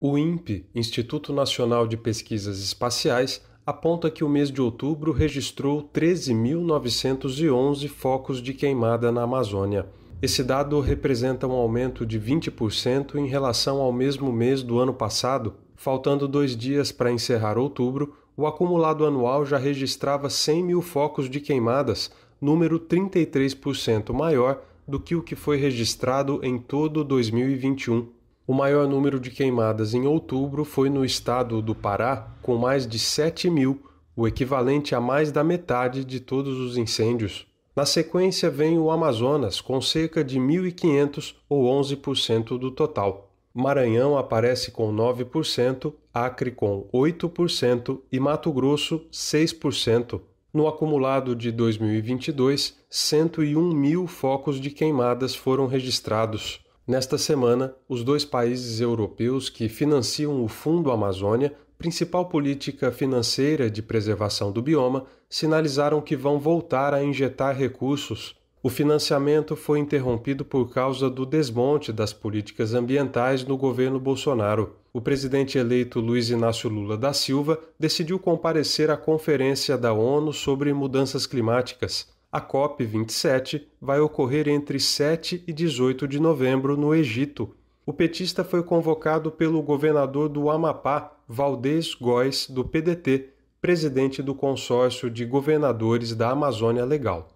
O INPE, Instituto Nacional de Pesquisas Espaciais, aponta que o mês de outubro registrou 13.911 focos de queimada na Amazônia. Esse dado representa um aumento de 20% em relação ao mesmo mês do ano passado. Faltando dois dias para encerrar outubro, o acumulado anual já registrava 100 mil focos de queimadas, número 33% maior do que o que foi registrado em todo 2021. O maior número de queimadas em outubro foi no estado do Pará, com mais de 7 mil, o equivalente a mais da metade de todos os incêndios. Na sequência vem o Amazonas, com cerca de 1.500 ou 11% do total. Maranhão aparece com 9%, Acre com 8% e Mato Grosso 6%. No acumulado de 2022, 101 mil focos de queimadas foram registrados. Nesta semana, os dois países europeus que financiam o Fundo Amazônia, principal política financeira de preservação do bioma, sinalizaram que vão voltar a injetar recursos. O financiamento foi interrompido por causa do desmonte das políticas ambientais no governo Bolsonaro. O presidente eleito Luiz Inácio Lula da Silva decidiu comparecer à conferência da ONU sobre mudanças climáticas. A COP27 vai ocorrer entre 7 e 18 de novembro no Egito. O petista foi convocado pelo governador do Amapá, Valdez Góes, do PDT, presidente do consórcio de governadores da Amazônia Legal.